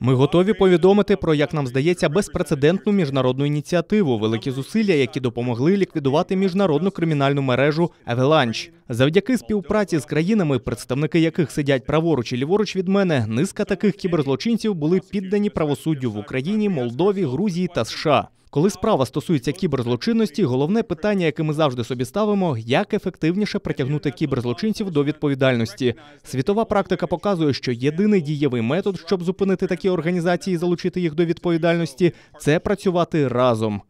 Ми готові повідомити про як нам здається безпрецедентну міжнародну ініціативу, великі зусилля, які допомогли ліквідувати міжнародну кримінальну мережу Евеланч, завдяки співпраці з країнами, представники яких сидять праворуч і ліворуч від мене, низка таких кіберзлочинців були піддані правосуддю в Україні, Молдові, Грузії та США. Коли справа стосується кіберзлочинності, головне питання, яке ми завжди собі ставимо, як ефективніше притягнути кіберзлочинців до відповідальності. Світова практика показує, що єдиний дієвий метод, щоб зупинити такі організації і залучити їх до відповідальності, це працювати разом.